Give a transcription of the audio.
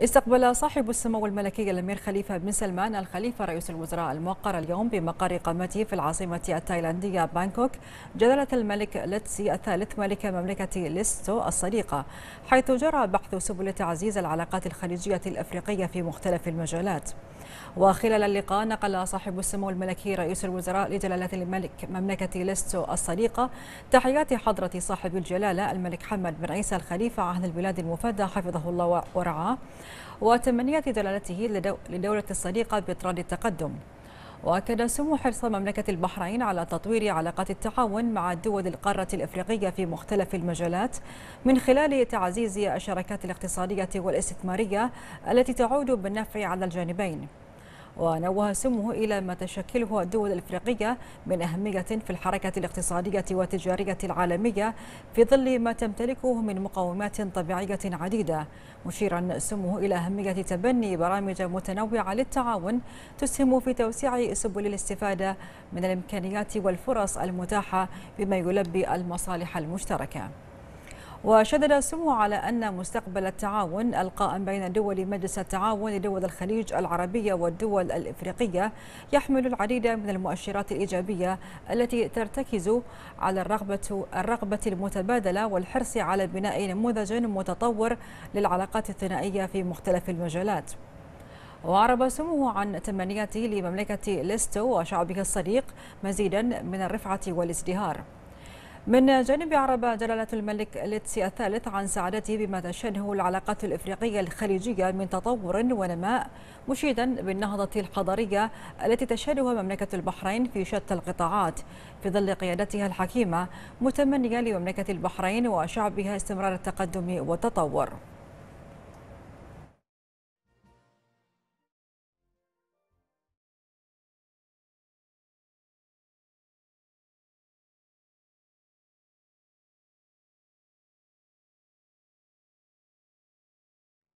استقبل صاحب السمو الملكي الامير خليفه بن سلمان الخليفه رئيس الوزراء الموقر اليوم بمقر اقامته في العاصمه التايلانديه بانكوك جلاله الملك لتسي الثالث ملك مملكه ليستو الصديقه حيث جرى بحث سبل تعزيز العلاقات الخليجيه الافريقيه في مختلف المجالات. وخلال اللقاء نقل صاحب السمو الملكي رئيس الوزراء لجلاله الملك مملكه ليستو الصديقه تحيات حضره صاحب الجلاله الملك حمد بن عيسى الخليفه عهد البلاد المفدى حفظه الله ورعاه وتمنيات دلالته لدولة الصديقة بإطراد التقدم وأكد سمو حرص مملكة البحرين على تطوير علاقات التعاون مع دول القارة الإفريقية في مختلف المجالات من خلال تعزيز الشراكات الاقتصادية والاستثمارية التي تعود بالنفع على الجانبين ونوه سمه إلى ما تشكله الدول الإفريقية من أهمية في الحركة الاقتصادية والتجارية العالمية في ظل ما تمتلكه من مقومات طبيعية عديدة مشيرا سمه إلى أهمية تبني برامج متنوعة للتعاون تسهم في توسيع سبل الاستفادة من الإمكانيات والفرص المتاحة بما يلبي المصالح المشتركة وشدد سمو على أن مستقبل التعاون القائم بين دول مجلس التعاون لدول الخليج العربية والدول الإفريقية يحمل العديد من المؤشرات الإيجابية التي ترتكز على الرغبة الرغبة المتبادلة والحرص على بناء نموذج متطور للعلاقات الثنائية في مختلف المجالات. وعرب سموه عن تمنياته لمملكة ليستو وشعبه الصديق مزيدا من الرفعة والازدهار من جانب عرب جلالة الملك لتسي الثالث عن سعادته بما تشهده العلاقات الإفريقية الخليجية من تطور ونماء مشيدا بالنهضة الحضارية التي تشهدها مملكة البحرين في شتى القطاعات في ظل قيادتها الحكيمة متمنيا لمملكة البحرين وشعبها استمرار التقدم والتطور